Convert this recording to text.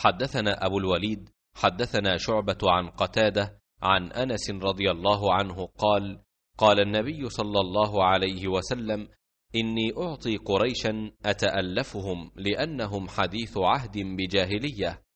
حدثنا أبو الوليد حدثنا شعبة عن قتادة عن أنس رضي الله عنه قال قال النبي صلى الله عليه وسلم إني أعطي قريشا أتألفهم لأنهم حديث عهد بجاهلية